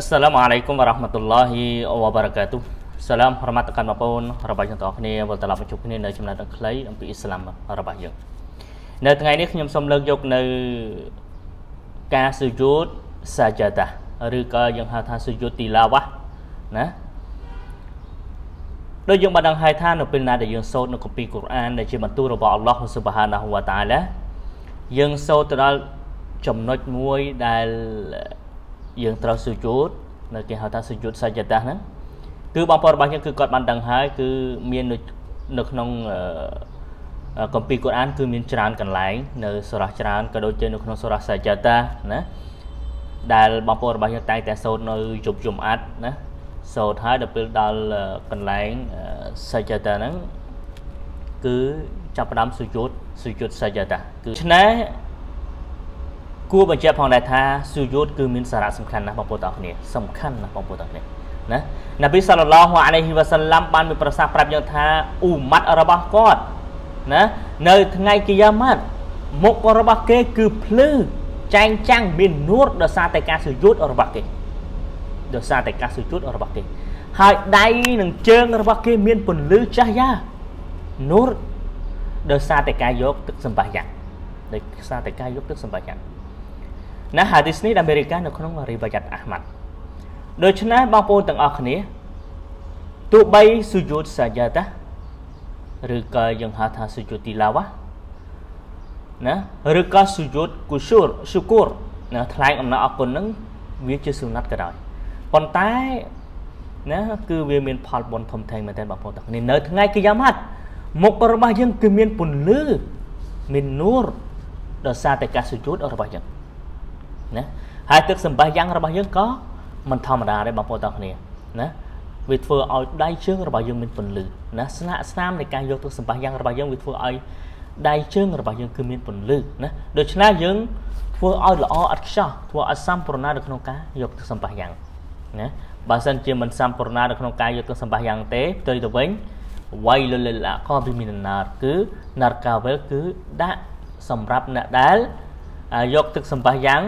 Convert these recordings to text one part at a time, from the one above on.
السلام عليكم ورحمة الله وبركاته សាឡាមប្រមាទកម្មបងប្អូនរបស់យើងទាំងអស់គ្នាវិលត្រឡប់មកជួបគ្នានៅចំណែកខ្លីអំពីអ៊ីស្លាមរបស់យើងនៅថ្ងៃនេះខ្ញុំសូមលើកយកនៅការសុយូតសាជាតាឬក៏យើងហៅថាសុយូតទីឡាវ៉ាណាដូចយើងបានដឹងហើយថានៅពេលណាដែលយើងសូត្រនៅគម្ពីរកូរ៉ានដែលជាបន្ទូលរបស់អល់ឡោះស៊ុបហានាហ៊ូវតាឡាយើងសូត្រទៅដល់ចំណុចមួយដែលយើងត្រូវសុជូតនៅគេហៅថាសុជូតសច្ចតាហ្នឹងគឺបងប្អូនរបស់ខ្ញុំគឺគាត់បានដឹងហើយគឺមាននៅក្នុងកម្ពីកូរ៉ានគឺមានច្រើនកន្លែងនៅសារះច្រើនក៏ដូចជានៅក្នុងសារះសច្ចតាណាដែលបងប្អូនរបស់ខ្ញុំតែងតែសូត្រនៅយប់យំអាត់ណាសូត្រហើយដល់ពេលដល់កន្លែងសច្ចតាហ្នឹងគឺចាប់ផ្ដើមសុជូតសុជូតសច្ចតាគឺឆ្នេះគួរបញ្ជាក់ផងដែរថាសុយុទ្ធគឺមានសារៈសំខាន់ណាស់បងប្អូនទាំងអស់គ្នាសំខាន់ណាស់បងប្អូនទាំងអស់គ្នាណានប៊ីសាឡឡោះអាឡៃហ៊ីវ៉ាសាឡាំបានមាន ប្រសាសន៍ប្រាប់យើងថាអ៊ូម៉ាត់របស់គាត់ណានៅថ្ងៃគីយ៉ាម៉ាត់មុខរបស់គេគឺភ្លឺចែងចាំងមាននួតដោយសារតែការសុយុទ្ធរបស់គេដោយសារតែការសុយុទ្ធរបស់គេហើយដៃនិងជើងរបស់គេមាន ពន្លឺចាស់យ៉ានួតដោយសារតែការយកទឹកសម្បាយ៉ាងដោយសារតែការយកទឹកសម្បាយ៉ាងណាហាឌីសនេះអាមេរិកានៅក្នុងរីវ៉ាយ៉ាត់អាហ្មាត់ដូច្នេះបងប្អូនទាំងអស់គ្នាទោះបីស៊ូយូតសាយ៉ាតាឬក៏យើងហៅថាស៊ូយូតទីឡាវ៉ាណាឬក៏ស៊ូយូតគូឈូរស៊ូគូរណាថ្លែងអំណរអគុណនឹងវាជាសុណាត់ក៏ដោយប៉ុន្តែណាគឺវាមានផលបុណ្យធំធេងមែនតើបងប្អូនទាំងគ្នានៅថ្ងៃគីយ៉ាម៉ាត់មុខរបស់យើងគឺមានពន្លឺមាននូរដោយសារតែការស៊ូយូតរបស់យើងណាហើយទឹកសម្បះយ៉ាងរបស់យើងក៏មិនធម្មតាដែរបងប្អូនទាំងគ្នាណាវាធ្វើឲ្យដៃជើង របស់យើងមានពន្លឺណាស្នាកស្នាមនៃការយកទឹកសម្បះយ៉ាងរបស់យើងវាធ្វើឲ្យដៃជើងរបស់យើងគឺមានពន្លឺណាដូច្នេះយើងធ្វើឲ្យល្អឥតខ្ចោះធ្វើឲ្យសំប្រណានៅក្នុងការយកទឹកសម្បះយ៉ាងណាបើសិនជាមិនសំប្រណានៅក្នុងការយកទឹកសម្បះយ៉ាងទេផ្ទុយទៅវិញវៃលលលកបិមីនណាតគឺណារកាវេលគឺដាក់សម្រាប់អ្នកដែលយកទឹកសម្បះយ៉ាង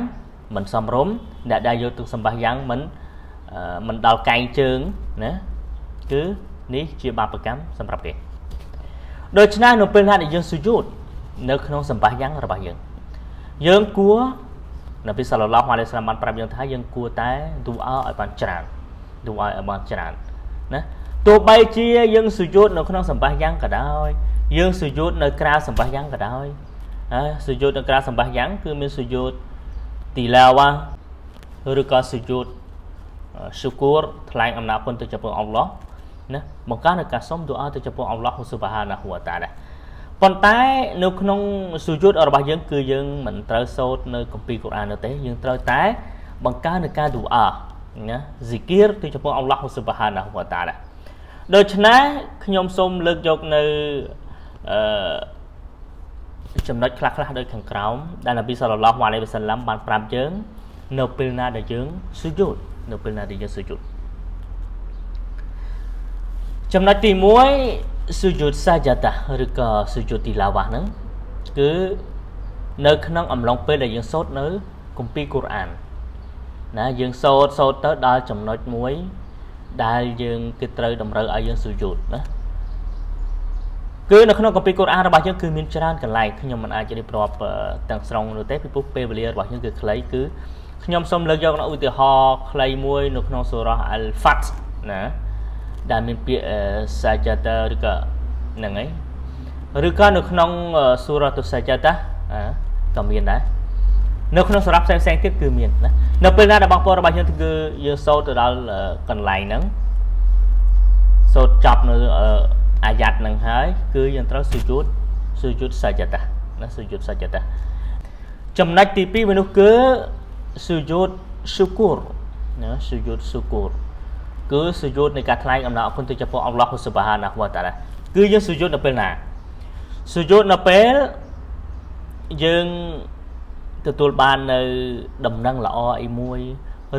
មិនសមរម្យអ្នកដែលយកទុកសម្បះយ៉ាងមិនមិនដល់កែងជើងណាគឺនេះជាបាបកម្មសម្រាប់គេដូច្នេះនៅពេលណាដែលយើងសុយុតនៅក្នុងសម្បះយ៉ាងរបស់យើងយើងគួរនៅពីសាឡឡោះមកលេសបានប្រាប់យើងថាយើងគួរតែឌូអោឲ្យបានច្រើនឌូអោឲ្យបានច្រើនណាទោះបីជាយើងសុយុតនៅក្នុងសម្បះយ៉ាងក៏ដោយយើងសុយុតនៅក្រៅសម្បះយ៉ាងក៏ដោយហើយសុយុតនៅក្រៅសម្បះយ៉ាងគឺមានសុយុទ្ធទីឡាវ៉ាឬក៏សុជូតស៊ូគូរថ្លែងអំណាចគុណទៅចំពោះអល់ឡោះណាបង្កើនការសុំទូអាទៅចំពោះអល់ឡោះស៊ុបហានាហ៊ូវតាដែរប៉ុន្តែ នៅក្នុងសុជូតរបស់យើងគឺយើងមិនត្រូវសូត្រនៅគម្ពីរកូរ៉ាននោះទេយើងត្រូវតែបង្កើនការទូអាណាហ្ស៊ីគៀរទៅចំពោះអល់ឡោះស៊ុបហានាហ៊ូវតាដែរដូច្នេះខ្ញុំសូមលើកយកនៅអឺចំណុចខ្លះខ្លះដូចខាងក្រោមដែលនប៊ីសល្លឡោះអាឡៃវ៉ាសាឡាំបានប្រាប់យើងនៅពេលណាដែលយើងស៊ូជូតនៅពេលណាដែលយើងស៊ូជូតចំណុចទី1ស៊ូជូតសាជាតាឬក៏ស៊ូជូតទីឡាវ៉ាហ្នឹងគឺនៅក្នុងអំឡុងពេលដែលយើងសូត្រនៅគម្ពីរកូរ៉ានណាយើងសូត្រសូត្រទៅដល់ចំណុចមួយ ដែលយើងគេត្រូវតម្រូវឲ្យយើងស៊ូជូតណាគឺនៅក្នុងកម្ពីកូរ៉ានរបស់យើងគឺមានច្រើនកន្លែងខ្ញុំមិនអាចរៀបរាប់ទាំងស្រុងនោះទេពីព្រោះពេលវេលារបស់យើងគឺខ្លីគឺខ្ញុំសូមលើកយកនៅឧទាហរណ៍ខ្លីមួយនៅក្នុងសូរ៉ាអលហ្វាត់ណាដែលមានពាក្យសាជាតាឬក៏ហ្នឹងហើយឬក៏នៅក្នុងសូរ៉ាទុសាជាតាក៏មានដែរនៅក្នុងសម្រាប់ផ្សេងផ្សេងទៀតគឺមានណានៅពេលណាដែលបងប្អូនរបស់យើងគឺយើងសូត្រទៅដល់កន្លែងហ្នឹងសូត្រចប់នៅអាយ៉ាត់នឹងហើយគឺយើងត្រូវសុជូតសុជូតសច្ចតាណាសុជូតសច្ចតាចំណុចទី2មនុស្សគឺសុជូតសុគូរណាសុជូតសុគូរគឺសុជូតនៃការថ្លែងអំណរអគុណទៅចំពោះអល់ឡោះហ៊ូស៊ុបហាណាហ៊ូវតាឡាគឺយើងសុជូតនៅពេលណាសុជូតនៅពេលយើងទទួលបាន នៅ ដំណឹងល្អអីមួយ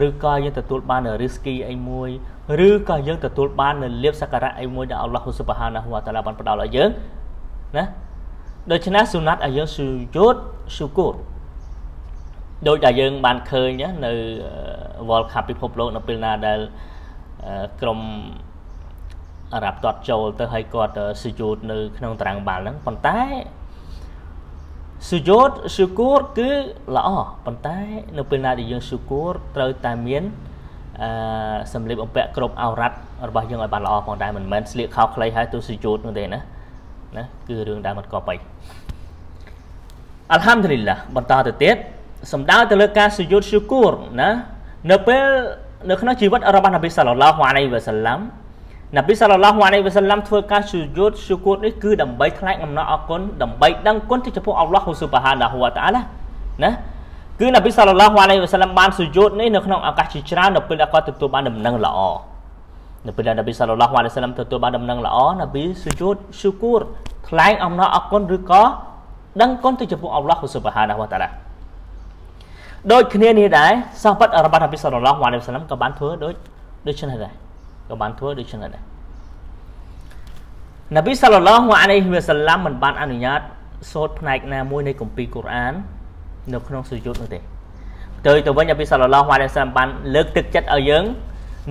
ឬក៏យើងទទួលបាននៅរីស្គីអីមួយឬក៏យើងទទួលបាននៅលៀបសក្ការៈអីមួយដែលអល់ឡោះហ៊ូសុបហានហ៊ូវតាឡាបានផ្ដល់ឲ្យយើងណាដូច្នេះសុណាត់ឲ្យយើងស៊ូយុតស៊ូគូតដោយដែលយើងបានឃើញនៅ World Cup ពិភពលោក នៅពេលណាដែលក្រុមអារ៉ាប់ទាត់ចូលទៅហើយគាត់ស៊ូយុតនៅ ក្នុងតារាងបាល់ហ្នឹងប៉ុន្តែសុយោតសុគួតគឺល្អប៉ុន្តែ នៅពេលណាដែលយើងសុគួតត្រូវតែមានអឺសម្លៀកបំពាក់គ្រប់អោរ៉ាត់របស់យើងឲ្យបានល្អផងដែរមិនមែនស្លៀកខោខ្លីហើយទៅសុយោតនោះទេណាណាគឺរឿងដែលមិនកបៃអัลហាំឌីលីឡាបន្តទៅទៀតសំដៅទៅលើការសុយុតសុគួរណានៅពេលនៅក្នុងជីវិតរបស់នប៊ីសាឡឡោះអាឡៃវ៉ាសាឡាំនប៊ីសាឡឡោះអាឡៃវ៉ាសាឡាំធ្វើការស៊ូយុតស៊ូគួតនេះគឺដើម្បីថ្លែងអំណរអគុណដើម្បីដឹងគុណទៅចំពោះអល់ឡោះស៊ូបហានាហ៊ូវតាឡាណាគឺនប៊ីសាឡឡោះអាឡៃវ៉ាសាឡាំបានស៊ូយុតនេះនៅ ក្នុងឱកាសជាច្រើននៅពេលដែលគាត់ទទួលបានដំណឹងល្អនៅពេលដែលនប៊ីសាឡឡោះអាឡៃវ៉ាសាឡាំទទួលបានដំណឹងល្អនប៊ីស៊ូយុតស៊ូគួតថ្លែងអំណរអគុណឬក៏ដឹងគុណទៅចំពោះអល់ឡោះស៊ូបហានាហ៊ូវតាឡាដូចគ្នានេះដែរសាហាបៈរបស់នប៊ីសាឡឡោះអាឡៃវ៉ាសាឡាំក៏បានធ្វើដូចដូច្នេះដែរក៏បានធ្វើដូចនេះដែរនប៊ីសាឡឡោះអាឡៃហ៊ីវ៉ាសាឡាំមិនបានអនុញ្ញាត សូត្រផ្នែកណាមួយនៃគម្ពីរកូរ៉ាននៅក្នុងសុយុទ្ធនោះទេទៅទៅវិញនប៊ីសាឡឡោះអាឡៃហ៊ីវ៉ាសាឡាំបានលើកទឹកចិត្តឲ្យយើង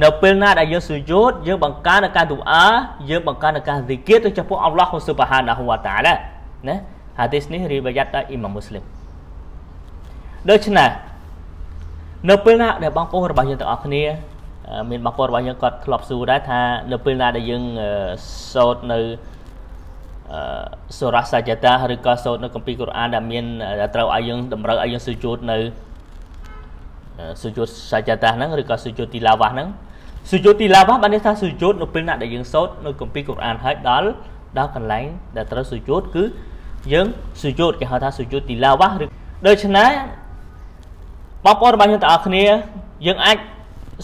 នៅពេលណាដែលយើងសុយុទ្ធយើងបង្កើនការទូអាយើងបង្កើនការវិគាទៅចំពោះអល់ឡោះស៊ុបហានហ៊ូវតាឡាណាហាឌីសនេះរីវយ៉ាត់ដោយអ៊ីម៉ាមមូស្លីមដូច្នេះនៅពេលណាដែលបងប្អូនរបស់យើងទាំងអស់គ្នាមានបងប្អូនរបស់យើងគាត់ធ្លាប់សួរដែរថានៅពេលណាដែលយើងសូត្រនៅសូរ៉ាសាជាតាឬក៏សូត្រនៅកម្ពីកូរ៉ានដែលមានដែលត្រូវឲ្យយើងតម្រូវឲ្យយើងសុជូតនៅសុជូតសាជាតាហ្នឹងឬក៏សុជូតទីឡាវ៉ាហ្នឹងសុជូតទីឡាវ៉ាបានន័យថាសុជូតនៅពេលណាដែលយើងសូត្រនៅកម្ពីកូរ៉ានហើយដល់ដល់កន្លែងដែលត្រូវសុជូតគឺយើងសុជូតគេហៅថាសុជូតទីឡាវ៉ាឬដូច្នេះបងប្អូនរបស់យើងទាំងអស់គ្នាយើងអាច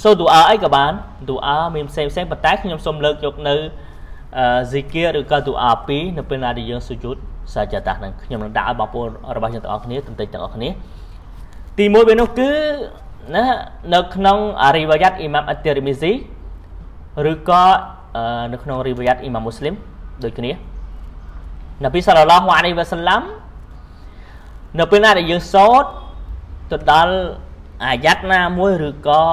សូឌូអាអីក៏បានឌូអាមានផ្សេងផ្សេងប៉ុន្តែខ្ញុំសូមលើកយកនៅអឺស៊ីគីឬក៏ឌូអា2នៅពេលណាដែលយើងសុយុទ្ធសាជាតាហ្នឹងខ្ញុំនឹងដាក់ឲ្យបងប្អូនរបស់យើងទាំងអស់គ្នាទន្ទេចទាំងអស់គ្នាទី1វានោះគឺណានៅក្នុងអារីវយ៉ាត់អ៊ីម៉ាំអតិរមីស៊ីឬក៏នៅក្នុងរីវយ៉ាត់អ៊ីម៉ាំមូស្លីមដូចគ្នានប៊ីសាឡឡោះអាឡៃវ៉ាសាឡាំនៅពេលណាដែលយើងសូត្រទៅដល់អាយ៉ាត់ណាមួយឬក៏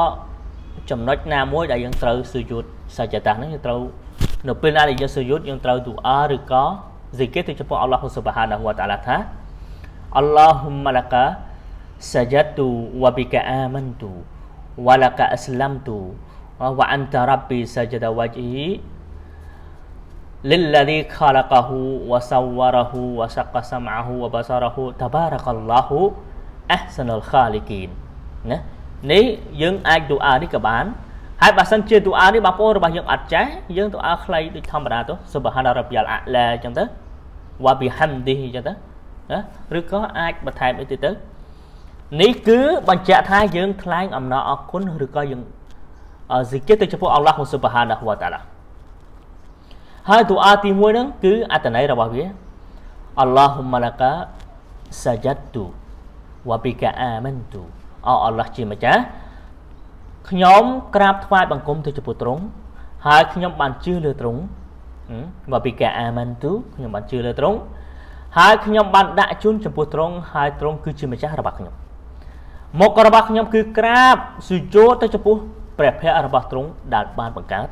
chấm nói na mối đại dương trâu sử dụng sao chả tăng nó trâu nó bên đại dương sử dụng dương trâu tụ a được có gì kết thì cho phong Allah subhanahu wa taala thá ha? Allahumma laka sajatu wa bika amantu wa laka aslamtu wa anta rabbi sajada wajhi lilladhi khalaqahu wa sawwarahu wa saqqa sam'ahu wa basarahu tabarakallahu ahsanul khaliqin nah នេះយើងអាច dual នេះក៏បានហើយបើសិនជា dual នេះបងប្អូនរបស់យើងអត់ចេះយើង dual ខ្លីដូចធម្មតាទៅ subhana rabbiyal a'la អញ្ចឹងទៅ wa bihamdihi អញ្ចឹងទៅណាឬក៏អាចបន្ថែមអីទៀតទៅនេះគឺបញ្ជាក់ថាយើងថ្លែងអំណរអគុណឬក៏យើងសិក្កទៅចំពោះអល់ឡោះស៊ុបហានហ៊ូវតាឡាហើយទូអាទី1ហ្នឹងគឺអត្តន័យរបស់វាអល់ឡោះម៉ាឡាកាសាយ៉ាត់ទូវ៉ាប៊ីកាអាមិនទូអរអល់ឡោះជាម្ចាស់ខ្ញុំក្រាបថ្វាយបង្គំទៅចំពោះទ្រង់ហើយខ្ញុំ បានជឿលើទ្រង់មកពីការអាម៉ានទូខ្ញុំបានជឿលើទ្រង់ហើយខ្ញុំបានដាក់ជូនចំពោះទ្រង់ហើយទ្រង់គឺជាម្ចាស់របស់ខ្ញុំមុខរបស់ខ្ញុំគឺក្រាបសុជោទៅចំពោះព្រះភ័ក្ររបស់ទ្រង់ដែលបានបង្កើត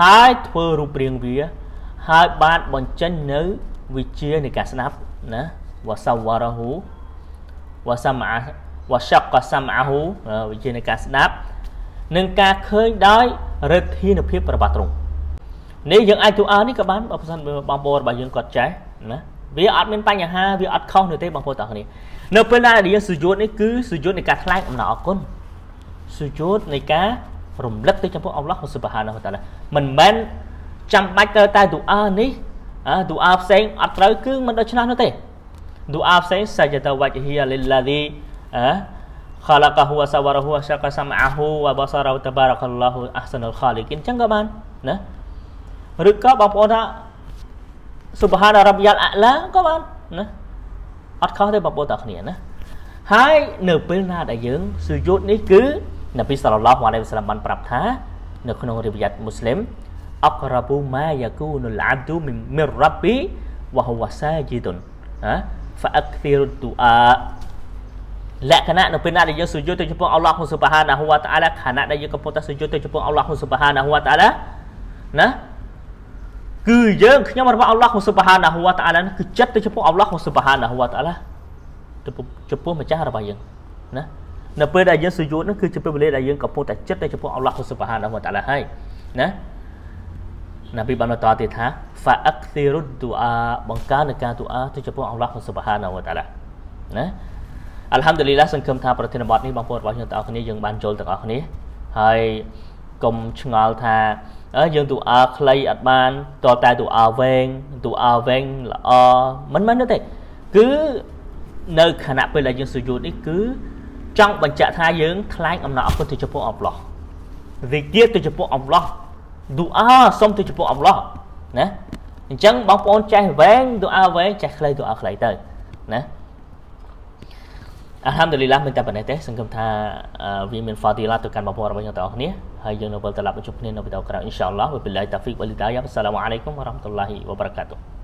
ហើយធ្វើរូបរាងវាហើយបានបញ្ចេញនៅវិជានៃការស្ដាប់ណាវសាវរហូវសមវសកសមអាហូវិជានៃការស្ដាប់និងការឃើញដោយរិទ្ធានុភាពរបស់ទ្រង់នេះយើងអាចទូអើនេះក៏បានបើសិនបងប្អូនរបស់យើងគាត់ចេះណាវាអត់មានបញ្ហាវាអត់ខុសនោះទេបងប្អូនទាំងអស់គ្នានៅពេលដែលយើងសុយុទ្ធនេះគឺសុយុទ្ធនៃការថ្លែងអំណរអគុណសុយុទ្ធនៃការរំលឹកទៅចំពោះអល់ឡោះស៊ុបហានហូតាឡាមិនមែនចាំបាច់ត្រូវតែទូអើនេះទូអើផ្សេងអត់ត្រូវគឺមិនដូច្នោះនោះទេទូអើផ្សេងសាយតាវ៉ាច់ហ៊ីលីឡាឌីអឺ khalaqahu wa sawwarahu wa syaqa sam'ahu wa basarahu tabarakallahu ahsanul khaliqin ចឹងក៏បានណាឬក៏បងប្អូនថា subhana rabbiyal a'la ក៏បានណាអត់ខុសទេបងប្អូនតើគ្នាណាហើយនៅពេលណាដែលយើងសុយុតនេះគឺនប៊ីសាឡឡោះអាឡៃវសាឡាមបានប្រាប់ថានៅក្នុងរិវិយ័តមូស្លីមអក្របុម៉ាយាគូនុលអាប់ឌូមីរ៉ាប់ប៊ីវ៉ាហ៊ូវ៉ាសាជីដុនណាហ្វាអកធីរុតទូអាលក្ខណៈនៅពេលណាដែលយើងសុយុទ្ធទៅចំពោះអល់ឡោះហ៊ុនស៊ុបហានហ៊ូវតាអាឡាខណៈដែលយើងកំពុងតែសុយុទ្ធទៅចំពោះអល់ឡោះហ៊ុនស៊ុបហានហ៊ូវតាអាឡាណាគឺយើងខ្ញុំរបស់អល់ឡោះហ៊ុនស៊ុបហានហ៊ូវតាអាឡាគឺចិត្តទៅចំពោះអល់ឡោះហ៊ុនស៊ុបហានហ៊ូវតាអាឡាចំពោះម្ចាស់របស់យើងណានៅពេលដែលយើងសុយុទ្ធនោះគឺជាពេលវេលាដែលយើងកំពុងតែចិត្តទៅចំពោះអល់ឡោះហ៊ុនស៊ុបហានហ៊ូវតាអាឡាហើយណាណាប៊ីបានតតទៀតថា fa akthiru du'a បង្កើននៃការទូអាទៅចំពោះអល់ឡោះហ៊ុនស៊ុបហានហ៊ូវតាអាឡាណាអัลហាំឌូលីឡាសង្ឃឹមថាប្រធានបទនេះបងប្អូនរបស់យើងទាំងអស់គ្នាយើងបានចូលទាំងអស់គ្នាហើយកុំឆ្ងល់ថាអើយើងទូអើខ្លីអត់បានតតែទូអើវែងទូអើវែងល្អមិនមែនទេគឺនៅខណៈពេលដែលយើងសុយុតនេះគឺចង់បញ្ជាក់ថាយើងថ្លែងអំណរអគុណទៅចំពោះអល់ឡោះវិគាទៅចំពោះអល់ឡោះឌូអាសុំទៅចំពោះអល់ឡោះណាអញ្ចឹងបងប្អូនចេះវែងឌូអាវែងចេះខ្លីឌូអាខ្លីទៅណាអាហាមឌូលីឡាមិនតែប៉ុណ្ណេះទេសង្ឃឹមថាវាមាន fadila ទៅកាន់បងប្អូនរបស់យើងទាំងអស់គ្នាហើយយើងនៅពេលត្រឡប់មកជួបគ្នានៅវីដេអូក្រោយអ៊ីនសាអល់ឡោះវបិលឡាហ៊ីតាហ្វិកវលីដាយ៉ាអ៊ីសឡាមអាឡៃគុំវរ៉ាហ្មតុលឡាហ៊ីវបារកាតុហ៍